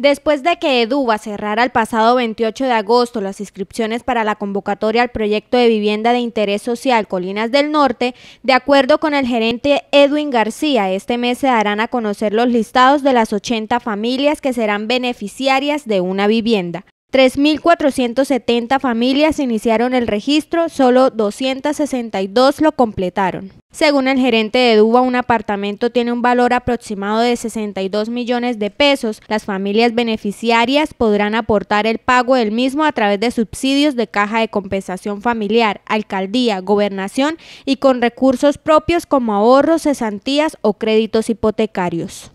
Después de que EDUBA cerrara el pasado 28 de agosto las inscripciones para la convocatoria al proyecto de vivienda de interés social Colinas del Norte, de acuerdo con el gerente Edwin García, este mes se darán a conocer los listados de las 80 familias que serán beneficiarias de una vivienda. 3.470 familias iniciaron el registro, solo 262 lo completaron. Según el gerente de Duba, un apartamento tiene un valor aproximado de 62 millones de pesos. Las familias beneficiarias podrán aportar el pago del mismo a través de subsidios de caja de compensación familiar, alcaldía, gobernación y con recursos propios como ahorros, cesantías o créditos hipotecarios.